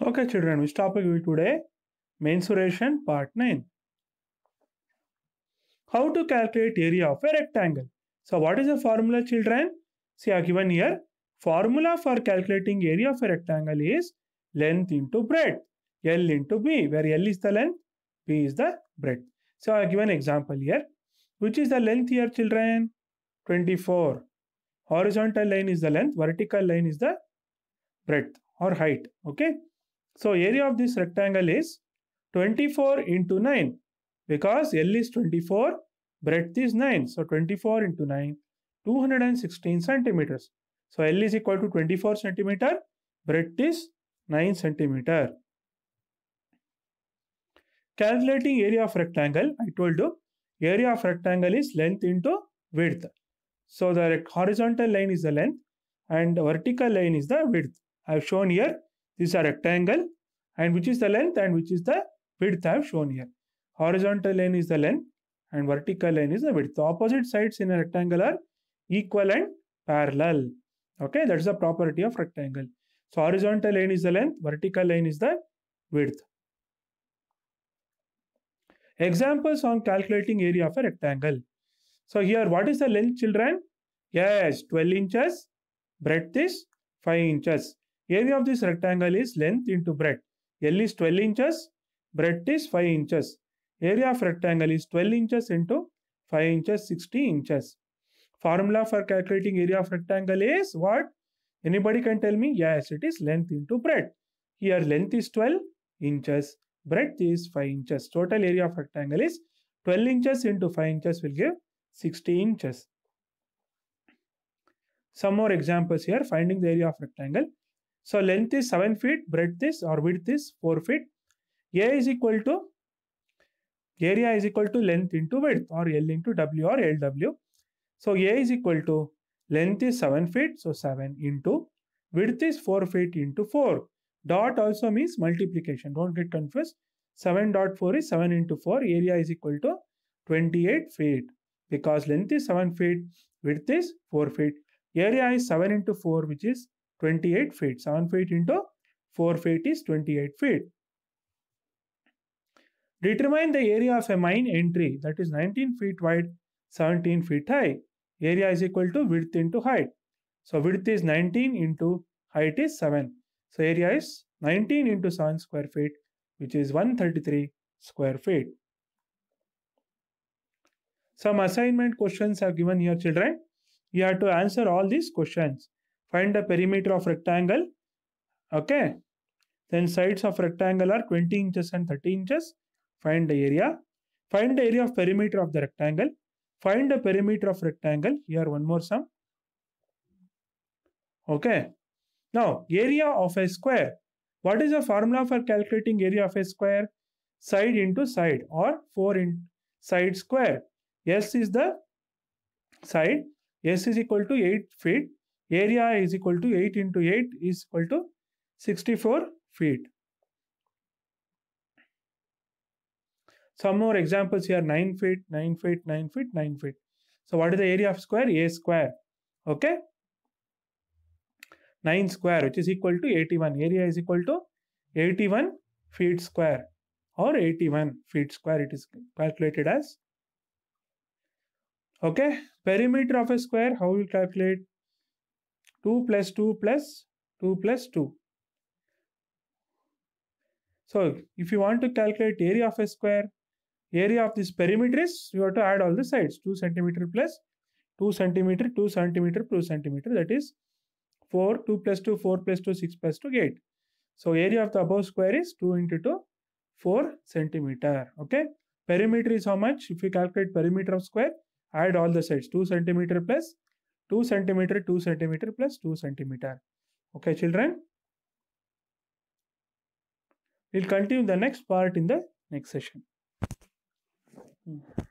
Okay, children, which topic we today? Mensuration part 9. How to calculate area of a rectangle? So what is the formula, children? See, are given here. Formula for calculating area of a rectangle is length into breadth. L into B, where L is the length, B is the breadth. So I give an example here. Which is the length here, children? 24. Horizontal line is the length, vertical line is the breadth or height. Okay. So area of this rectangle is 24 into 9 because L is 24, breadth is 9. So 24 into 9, 216 centimeters. So L is equal to 24 centimeter, breadth is 9 centimeter. Calculating area of rectangle, I told you, area of rectangle is length into width. So the horizontal line is the length and vertical line is the width. I have shown here these are rectangle and which is the length and which is the width I have shown here. Horizontal line is the length and vertical line is the width. The opposite sides in a rectangle are equal and parallel. Okay, that is the property of rectangle. So horizontal line is the length, vertical line is the width. Examples on calculating area of a rectangle. So here, what is the length children? Yes, 12 inches. Breadth is 5 inches. Area of this rectangle is length into breadth. L is 12 inches, breadth is 5 inches. Area of rectangle is 12 inches into 5 inches, 60 inches. Formula for calculating area of rectangle is what? Anybody can tell me? Yes, it is length into breadth. Here length is 12 inches, breadth is 5 inches. Total area of rectangle is 12 inches into 5 inches will give 60 inches. Some more examples here. Finding the area of rectangle. So length is 7 feet, breadth is or width is 4 feet. A is equal to area is equal to length into width or L into W or LW. So A is equal to length is 7 feet. So 7 into width is 4 feet into 4. Dot also means multiplication. Don't get confused. 7.4 is 7 into 4. Area is equal to 28 feet because length is 7 feet, width is 4 feet. Area is 7 into 4 which is 28 feet. 7 feet into 4 feet is 28 feet. Determine the area of a mine entry that is 19 feet wide, 17 feet high. Area is equal to width into height. So width is 19 into height is 7. So area is 19 into 7 square feet which is 133 square feet. Some assignment questions are given here children. You have to answer all these questions. Find the perimeter of rectangle. Okay. Then sides of rectangle are 20 inches and 30 inches. Find the area. Find the area of perimeter of the rectangle. Find the perimeter of rectangle. Here one more sum. Okay. Now, area of a square. What is the formula for calculating area of a square? Side into side or 4 in side square. S is the side. S is equal to 8 feet area is equal to 8 into 8 is equal to 64 feet. Some more examples here 9 feet, 9 feet, 9 feet, 9 feet. So what is the area of square? A square. Okay. 9 square which is equal to 81. Area is equal to 81 feet square or 81 feet square it is calculated as. Okay. Perimeter of a square, how you calculate? 2 plus 2 plus 2 plus 2. So if you want to calculate area of a square, area of this perimeter is you have to add all the sides 2 centimeter plus 2 centimeter 2 centimeter 2 centimeter that is 4 2 plus 2 4 plus 2 6 plus 2 8. So area of the above square is 2 into 2 4 centimeter. Okay. Perimeter is how much? If you calculate perimeter of square, add all the sides 2 centimeter plus 2 centimeter, 2 centimeter plus 2 centimeter. Okay, children. We'll continue the next part in the next session. Hmm.